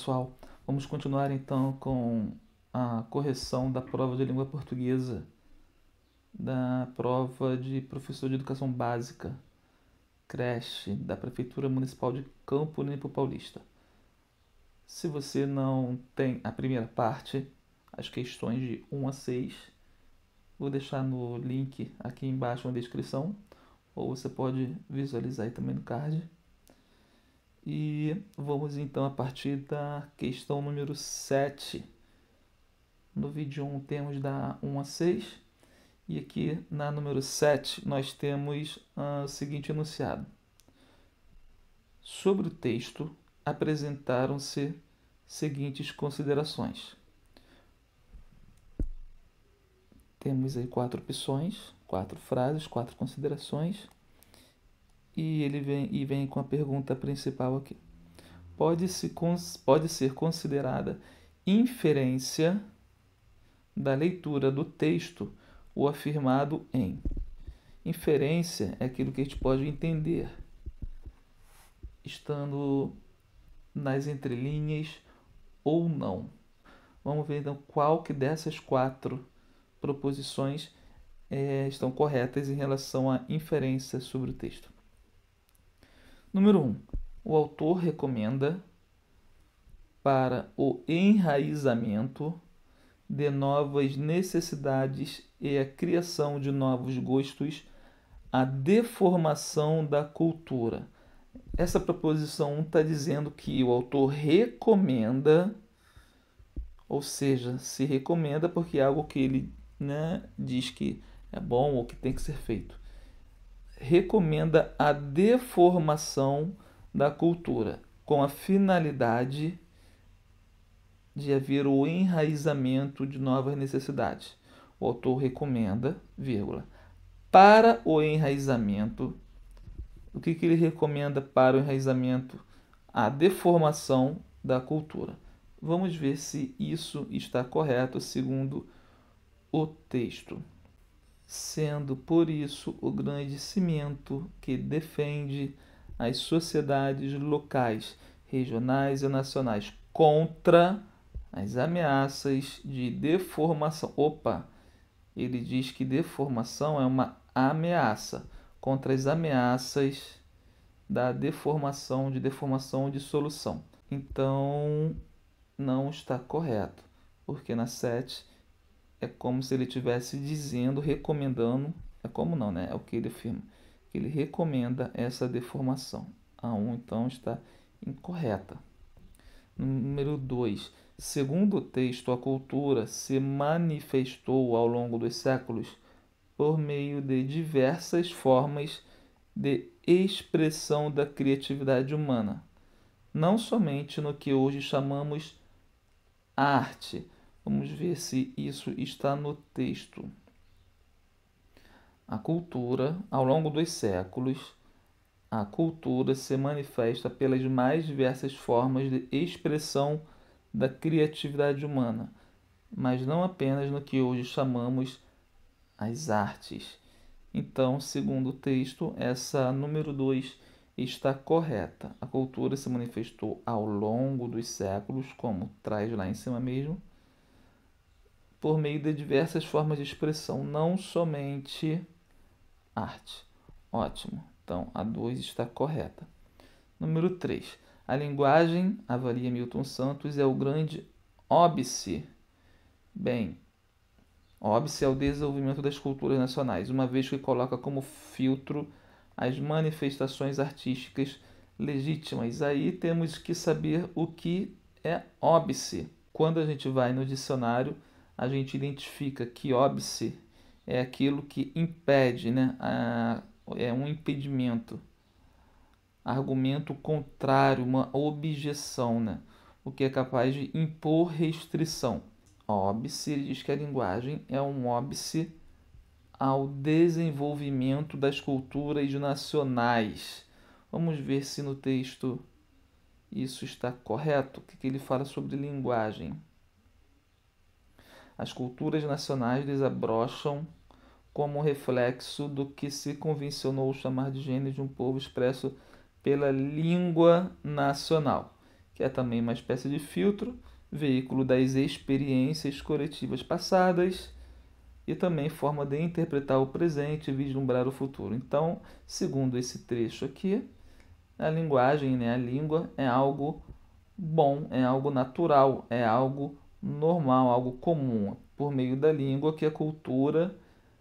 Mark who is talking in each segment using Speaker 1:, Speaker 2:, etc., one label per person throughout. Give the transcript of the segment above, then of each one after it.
Speaker 1: pessoal, vamos continuar então com a correção da prova de língua portuguesa, da prova de professor de educação básica, creche, da Prefeitura Municipal de Campo Limpo Paulista. Se você não tem a primeira parte, as questões de 1 a 6, vou deixar no link aqui embaixo na descrição, ou você pode visualizar aí também no card. E vamos então a partir da questão número 7. No vídeo 1 temos da 1 a 6. E aqui na número 7 nós temos uh, o seguinte enunciado. Sobre o texto apresentaram-se seguintes considerações. Temos aí quatro opções, quatro frases, quatro considerações e ele vem e vem com a pergunta principal aqui. Pode se pode ser considerada inferência da leitura do texto o afirmado em. Inferência é aquilo que a gente pode entender estando nas entrelinhas ou não. Vamos ver então qual que dessas quatro proposições é, estão corretas em relação à inferência sobre o texto. Número 1. Um, o autor recomenda para o enraizamento de novas necessidades e a criação de novos gostos, a deformação da cultura. Essa proposição está dizendo que o autor recomenda, ou seja, se recomenda porque é algo que ele né, diz que é bom ou que tem que ser feito recomenda a deformação da cultura, com a finalidade de haver o enraizamento de novas necessidades. O autor recomenda, vírgula, para o enraizamento. O que, que ele recomenda para o enraizamento? A deformação da cultura. Vamos ver se isso está correto segundo o texto sendo por isso o grande cimento que defende as sociedades locais, regionais e nacionais contra as ameaças de deformação. Opa, ele diz que deformação é uma ameaça contra as ameaças da deformação, de deformação de solução. Então, não está correto, porque na 7 é como se ele estivesse dizendo, recomendando, é como não, né? É o que ele afirma, que ele recomenda essa deformação. A 1 então está incorreta. Número 2. Segundo o texto, a cultura se manifestou ao longo dos séculos por meio de diversas formas de expressão da criatividade humana, não somente no que hoje chamamos arte, Vamos ver se isso está no texto. A cultura, ao longo dos séculos, a cultura se manifesta pelas mais diversas formas de expressão da criatividade humana, mas não apenas no que hoje chamamos as artes. Então, segundo o texto, essa número 2 está correta. A cultura se manifestou ao longo dos séculos, como traz lá em cima mesmo, por meio de diversas formas de expressão, não somente arte. Ótimo, então a 2 está correta. Número 3. A linguagem, avalia Milton Santos, é o grande óbice. Bem, óbice é o desenvolvimento das culturas nacionais, uma vez que coloca como filtro as manifestações artísticas legítimas. Aí temos que saber o que é óbice. Quando a gente vai no dicionário, a gente identifica que óbice é aquilo que impede, né? A, é um impedimento, argumento contrário, uma objeção, né? O que é capaz de impor restrição. Óbice diz que a linguagem é um óbice ao desenvolvimento das culturas nacionais. Vamos ver se no texto isso está correto. O que ele fala sobre linguagem? As culturas nacionais desabrocham como reflexo do que se convencionou chamar de gênio de um povo expresso pela língua nacional, que é também uma espécie de filtro, veículo das experiências coletivas passadas e também forma de interpretar o presente e vislumbrar o futuro. Então, segundo esse trecho aqui, a linguagem, né, a língua é algo bom, é algo natural, é algo normal, algo comum, por meio da língua que a cultura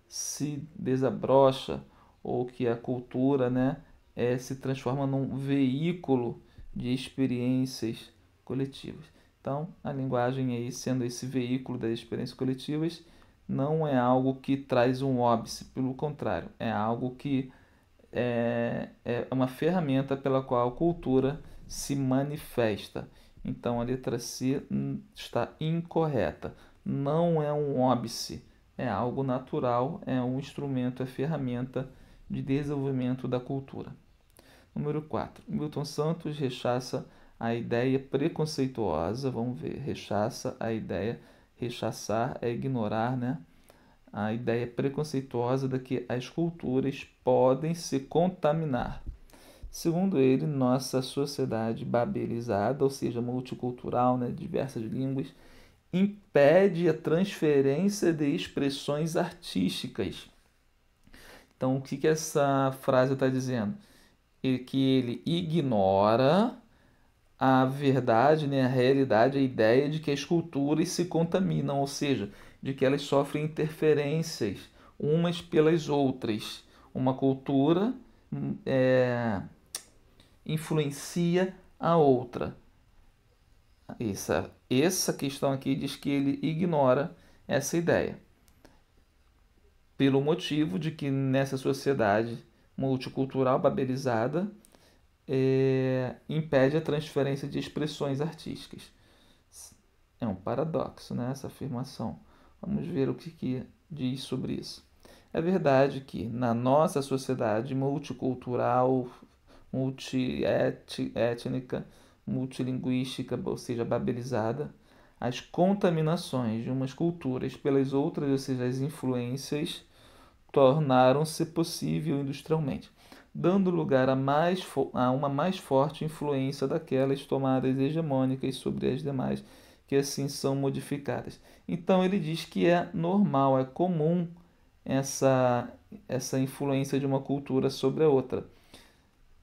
Speaker 1: se desabrocha ou que a cultura né, é, se transforma num veículo de experiências coletivas. Então, a linguagem aí sendo esse veículo das experiências coletivas não é algo que traz um óbice, pelo contrário, é algo que é, é uma ferramenta pela qual a cultura se manifesta. Então a letra C está incorreta. Não é um óbice, é algo natural, é um instrumento, é ferramenta de desenvolvimento da cultura. Número 4. Milton Santos rechaça a ideia preconceituosa. Vamos ver, rechaça a ideia, rechaçar é ignorar, né? A ideia preconceituosa de que as culturas podem se contaminar. Segundo ele, nossa sociedade babelizada, ou seja, multicultural, né, diversas línguas, impede a transferência de expressões artísticas. Então, o que, que essa frase está dizendo? Ele, que ele ignora a verdade, né, a realidade, a ideia de que as culturas se contaminam, ou seja, de que elas sofrem interferências umas pelas outras. Uma cultura hum, é, influencia a outra. Essa, essa questão aqui diz que ele ignora essa ideia, pelo motivo de que nessa sociedade multicultural babelizada é, impede a transferência de expressões artísticas. É um paradoxo né, essa afirmação. Vamos ver o que, que diz sobre isso. É verdade que na nossa sociedade multicultural multiétnica, multilinguística, ou seja, babelizada, as contaminações de umas culturas pelas outras, ou seja, as influências, tornaram-se possível industrialmente, dando lugar a, mais a uma mais forte influência daquelas tomadas hegemônicas sobre as demais, que assim são modificadas. Então ele diz que é normal, é comum essa, essa influência de uma cultura sobre a outra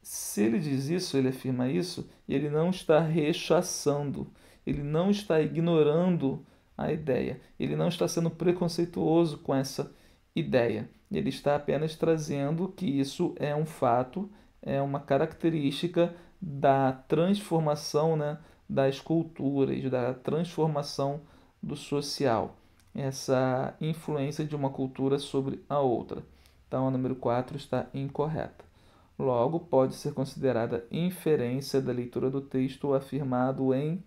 Speaker 1: se ele diz isso, ele afirma isso, ele não está rechaçando, ele não está ignorando a ideia, ele não está sendo preconceituoso com essa ideia, ele está apenas trazendo que isso é um fato, é uma característica da transformação né, das culturas, da transformação do social, essa influência de uma cultura sobre a outra. Então, a número 4 está incorreta. Logo, pode ser considerada inferência da leitura do texto o afirmado em.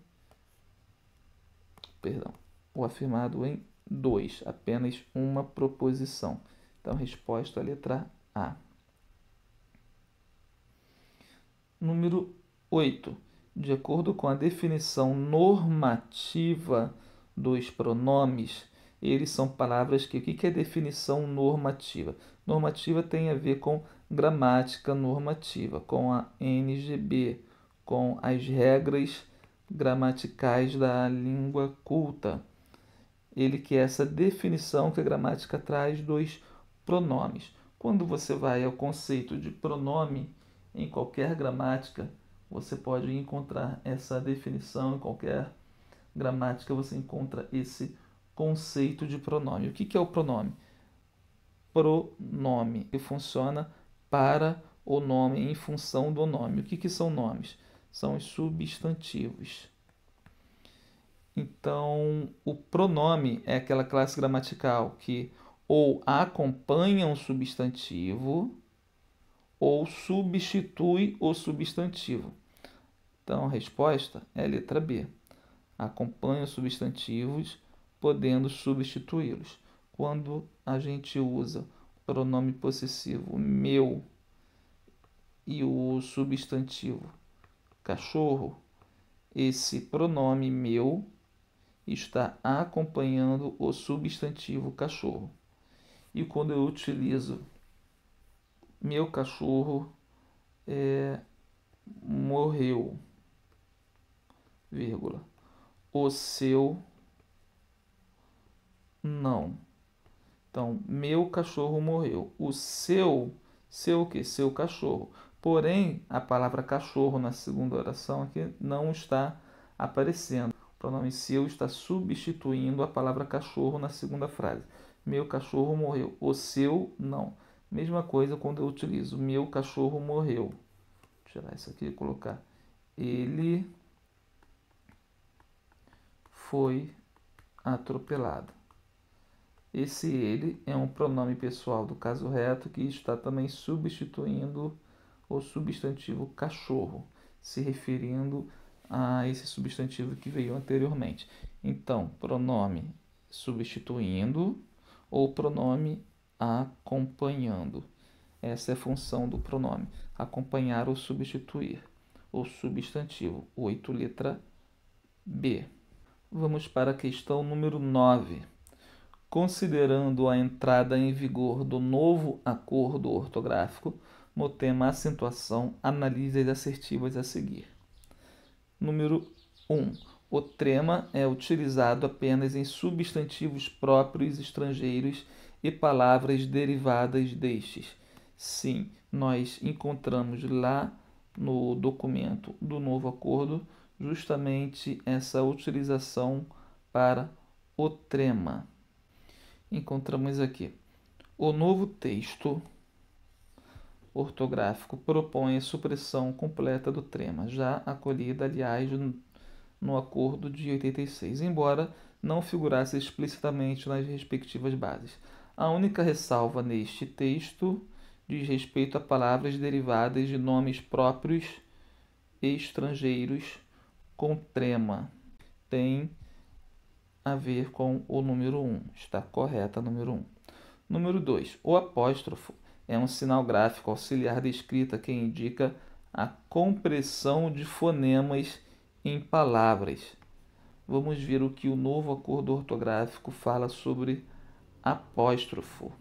Speaker 1: Perdão. O afirmado em 2, apenas uma proposição. Então, resposta letra A. Número 8. De acordo com a definição normativa dos pronomes, eles são palavras que. O que é definição normativa? Normativa tem a ver com gramática normativa, com a NGB, com as regras gramaticais da língua culta. Ele quer é essa definição que a gramática traz dos pronomes. Quando você vai ao conceito de pronome em qualquer gramática, você pode encontrar essa definição em qualquer gramática, você encontra esse conceito de pronome. O que é o pronome? Pronome que funciona para o nome, em função do nome. O que, que são nomes? São os substantivos. Então, o pronome é aquela classe gramatical que ou acompanha um substantivo ou substitui o substantivo. Então, a resposta é a letra B. Acompanha os substantivos, podendo substituí-los. Quando a gente usa pronome possessivo meu e o substantivo cachorro, esse pronome meu está acompanhando o substantivo cachorro. E quando eu utilizo meu cachorro é, morreu, vírgula, o seu não. Então, meu cachorro morreu. O seu, seu o quê? Seu cachorro. Porém, a palavra cachorro na segunda oração aqui não está aparecendo. O pronome seu está substituindo a palavra cachorro na segunda frase. Meu cachorro morreu. O seu, não. Mesma coisa quando eu utilizo meu cachorro morreu. Vou tirar isso aqui e colocar. Ele foi atropelado. Esse ele é um pronome pessoal do caso reto que está também substituindo o substantivo cachorro, se referindo a esse substantivo que veio anteriormente. Então, pronome substituindo ou pronome acompanhando. Essa é a função do pronome, acompanhar ou substituir o substantivo. 8 letra B. Vamos para a questão número 9 considerando a entrada em vigor do novo acordo ortográfico, no tema acentuação, analise as assertivas a seguir. Número 1. O trema é utilizado apenas em substantivos próprios estrangeiros e palavras derivadas destes. Sim, nós encontramos lá no documento do novo acordo justamente essa utilização para o trema encontramos aqui. O novo texto ortográfico propõe a supressão completa do trema, já acolhida, aliás, no acordo de 86, embora não figurasse explicitamente nas respectivas bases. A única ressalva neste texto diz respeito a palavras derivadas de nomes próprios estrangeiros com trema. Tem a ver com o número 1. Está correta número 1. Número 2. O apóstrofo é um sinal gráfico auxiliar de escrita que indica a compressão de fonemas em palavras. Vamos ver o que o novo acordo ortográfico fala sobre apóstrofo.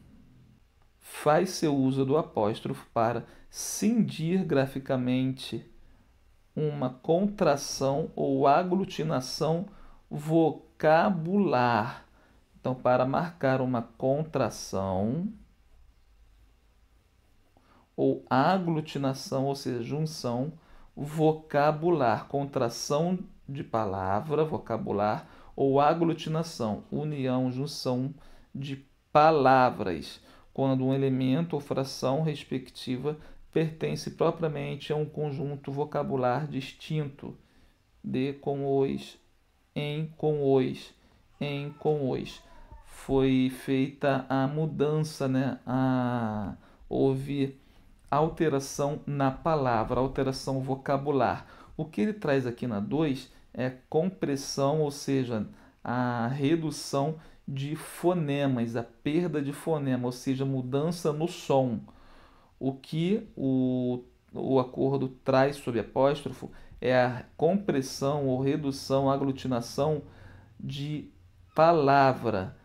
Speaker 1: Faz seu uso do apóstrofo para cindir graficamente uma contração ou aglutinação vocabular. Então, para marcar uma contração ou aglutinação, ou seja, junção vocabular, contração de palavra, vocabular, ou aglutinação, união, junção de palavras, quando um elemento ou fração respectiva pertence propriamente a um conjunto vocabular distinto de com os em com os, em com os. Foi feita a mudança, né? A, houve alteração na palavra, alteração vocabular. O que ele traz aqui na 2 é compressão, ou seja, a redução de fonemas, a perda de fonema, ou seja, mudança no som. O que o, o acordo traz sobre apóstrofo é a compressão ou redução, aglutinação de palavra,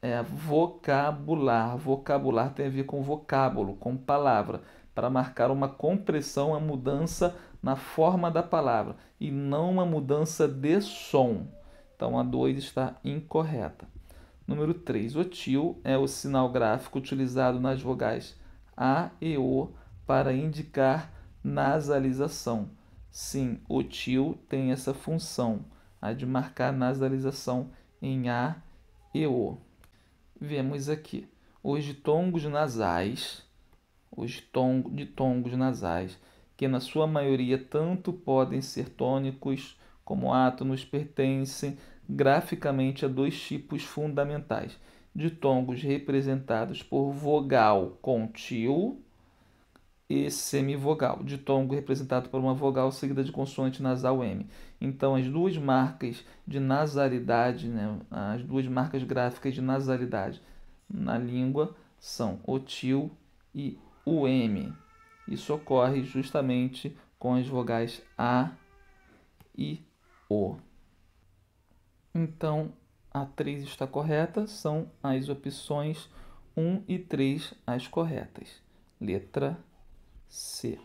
Speaker 1: é vocabular. Vocabular tem a ver com vocábulo, com palavra, para marcar uma compressão, a mudança na forma da palavra e não uma mudança de som. Então a 2 está incorreta. Número 3. O til é o sinal gráfico utilizado nas vogais A e O para indicar nasalização. Sim, o til tem essa função, a de marcar nasalização em A e O. Vemos aqui os ditongos nasais, os ditongos nasais, que na sua maioria tanto podem ser tônicos como átonos, pertencem graficamente a dois tipos fundamentais: ditongos representados por vogal com til e semivogal, ditongo representado por uma vogal seguida de consoante nasal M. Então, as duas marcas de nasalidade, né, as duas marcas gráficas de nasalidade na língua são o til e o M. Isso ocorre justamente com as vogais A e O. Então, a 3 está correta, são as opções 1 e 3 as corretas. Letra C.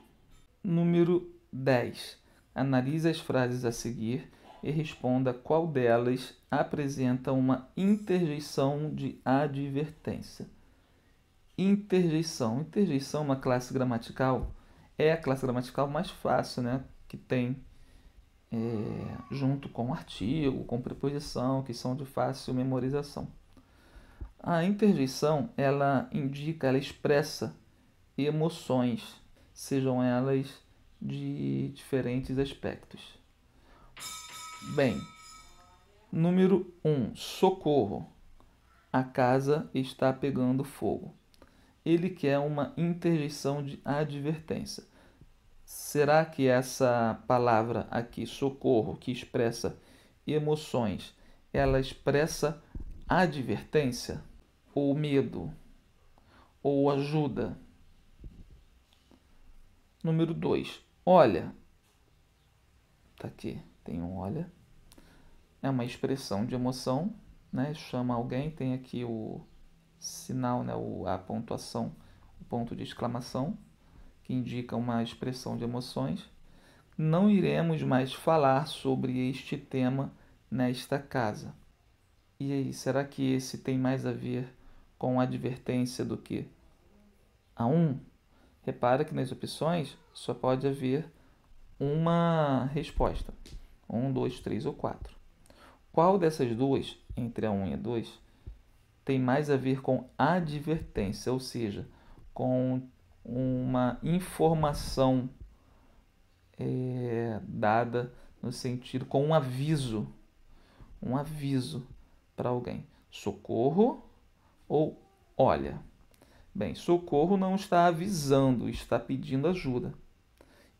Speaker 1: Número 10. Analise as frases a seguir e responda qual delas apresenta uma interjeição de advertência. Interjeição. Interjeição é uma classe gramatical, é a classe gramatical mais fácil, né? Que tem é, junto com artigo, com preposição, que são de fácil memorização. A interjeição, ela indica, ela expressa emoções sejam elas de diferentes aspectos. Bem, número 1: um, socorro. A casa está pegando fogo. Ele quer uma interjeição de advertência. Será que essa palavra aqui, socorro, que expressa emoções, ela expressa advertência ou medo ou ajuda? número 2. Olha. Tá aqui, tem um olha. É uma expressão de emoção, né? Chama alguém, tem aqui o sinal, né? o, a pontuação, o ponto de exclamação, que indica uma expressão de emoções. Não iremos mais falar sobre este tema nesta casa. E aí, será que esse tem mais a ver com advertência do que a um? Repara que nas opções só pode haver uma resposta. 1, 2, 3 ou 4. Qual dessas duas, entre a 1 e a 2, tem mais a ver com advertência, ou seja, com uma informação é, dada no sentido, com um aviso, um aviso para alguém. Socorro ou olha. Bem, socorro não está avisando, está pedindo ajuda.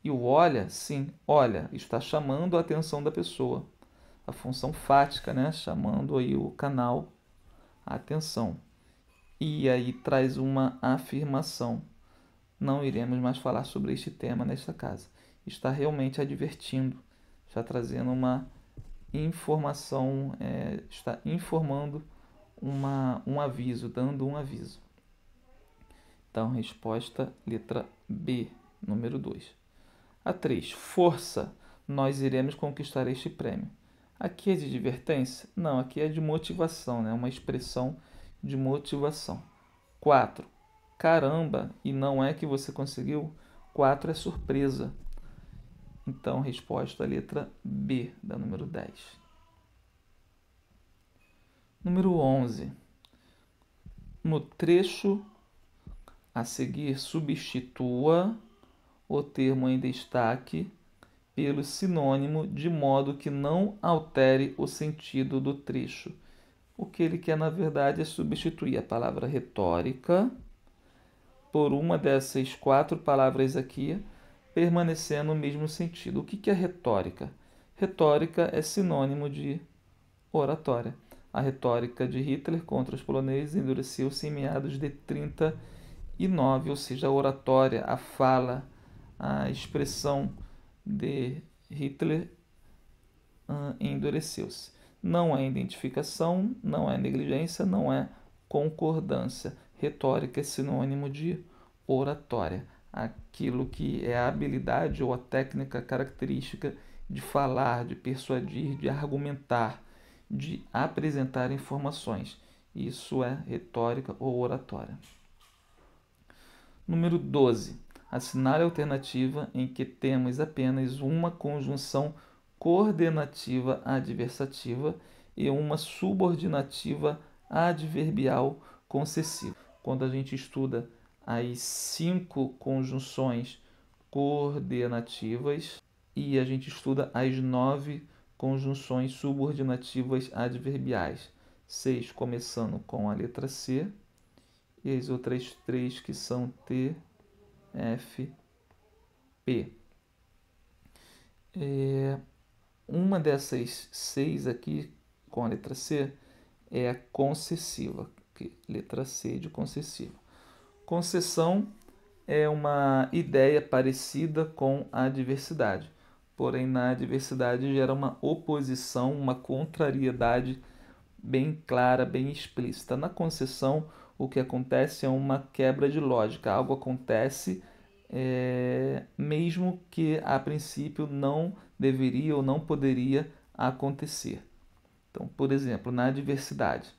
Speaker 1: E o olha, sim, olha, está chamando a atenção da pessoa. A função fática, né? Chamando aí o canal a atenção. E aí traz uma afirmação. Não iremos mais falar sobre este tema nesta casa. Está realmente advertindo, está trazendo uma informação, é, está informando uma, um aviso, dando um aviso. Então, resposta letra B, número 2. A 3. Força. Nós iremos conquistar este prêmio. Aqui é de advertência? Não, aqui é de motivação, né? Uma expressão de motivação. 4. Caramba, e não é que você conseguiu? 4 é surpresa. Então, resposta letra B, da número 10. Número 11. No trecho a seguir, substitua o termo em destaque pelo sinônimo de modo que não altere o sentido do trecho. O que ele quer, na verdade, é substituir a palavra retórica por uma dessas quatro palavras aqui, permanecendo no mesmo sentido. O que é retórica? Retórica é sinônimo de oratória. A retórica de Hitler contra os poloneses endureceu-se em meados de 30 e 9, ou seja, a oratória, a fala, a expressão de Hitler uh, endureceu-se. Não é identificação, não é negligência, não é concordância. Retórica é sinônimo de oratória, aquilo que é a habilidade ou a técnica característica de falar, de persuadir, de argumentar, de apresentar informações. Isso é retórica ou oratória. Número 12. Assinale a alternativa em que temos apenas uma conjunção coordenativa adversativa e uma subordinativa adverbial concessiva. Quando a gente estuda as cinco conjunções coordenativas e a gente estuda as nove conjunções subordinativas adverbiais. Seis começando com a letra C, e as outras três que são T, F, P. É, uma dessas seis aqui, com a letra C, é a concessiva, letra C de concessiva. Concessão é uma ideia parecida com a diversidade, porém na diversidade gera uma oposição, uma contrariedade bem clara, bem explícita. Na concessão, o que acontece é uma quebra de lógica. Algo acontece é, mesmo que a princípio não deveria ou não poderia acontecer. Então, por exemplo, na adversidade.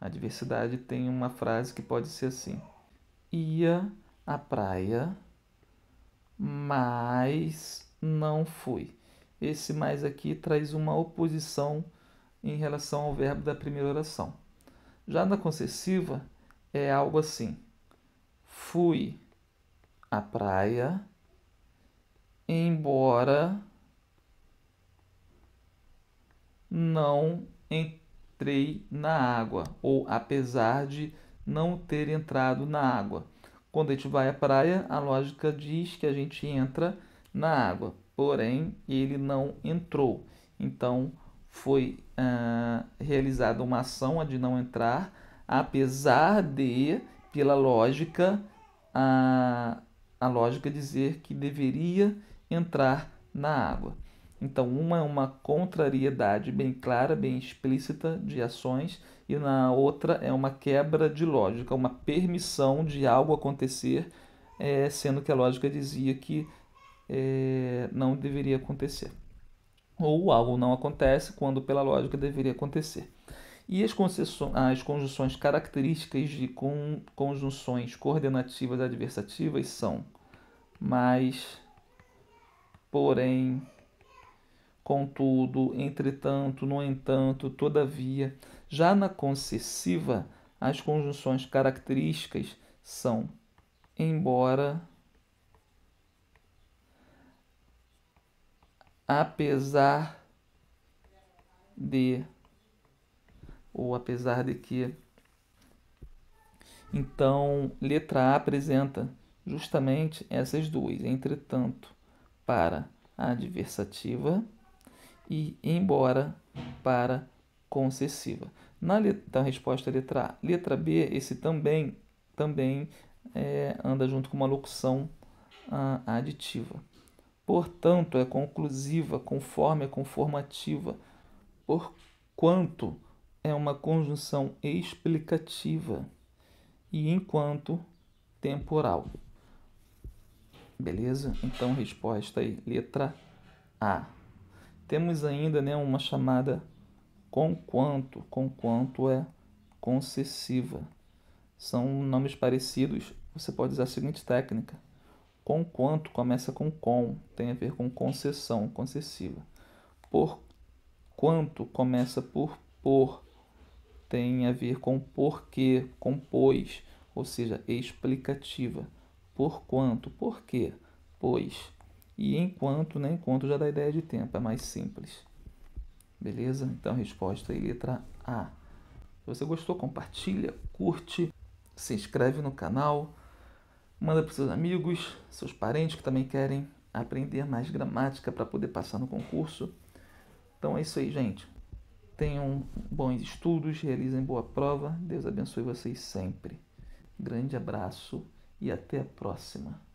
Speaker 1: A tem uma frase que pode ser assim: ia à praia, mas não fui. Esse mais aqui traz uma oposição em relação ao verbo da primeira oração. Já na concessiva, é algo assim. Fui à praia, embora não entrei na água, ou apesar de não ter entrado na água. Quando a gente vai à praia, a lógica diz que a gente entra na água, porém ele não entrou. Então foi ah, realizada uma ação a de não entrar apesar de, pela lógica, a, a lógica dizer que deveria entrar na água. Então, uma é uma contrariedade bem clara, bem explícita de ações, e na outra é uma quebra de lógica, uma permissão de algo acontecer, é, sendo que a lógica dizia que é, não deveria acontecer. Ou algo não acontece quando, pela lógica, deveria acontecer. E as, as conjunções características de con conjunções coordenativas adversativas são mas, porém, contudo, entretanto, no entanto, todavia. Já na concessiva, as conjunções características são embora, apesar de ou apesar de que. Então, letra A apresenta justamente essas duas, entretanto, para a adversativa e embora para concessiva. Na, letra, resposta letra A, letra B, esse também, também é, anda junto com uma locução ah, aditiva. Portanto, é conclusiva, conforme é conformativa, porquanto é uma conjunção explicativa e enquanto temporal. Beleza? Então, resposta aí, letra A. Temos ainda né, uma chamada quanto. Com quanto é concessiva. São nomes parecidos. Você pode usar a seguinte técnica. quanto começa com com, tem a ver com concessão, concessiva. Por quanto começa por por, tem a ver com porquê, com pois, ou seja, explicativa. Por quanto, por quê, pois. E enquanto, né? Enquanto já dá ideia de tempo, é mais simples. Beleza? Então, resposta aí, letra A. Se você gostou, compartilha, curte, se inscreve no canal, manda para seus amigos, seus parentes que também querem aprender mais gramática para poder passar no concurso. Então é isso aí, gente. Tenham bons estudos, realizem boa prova. Deus abençoe vocês sempre. Grande abraço e até a próxima.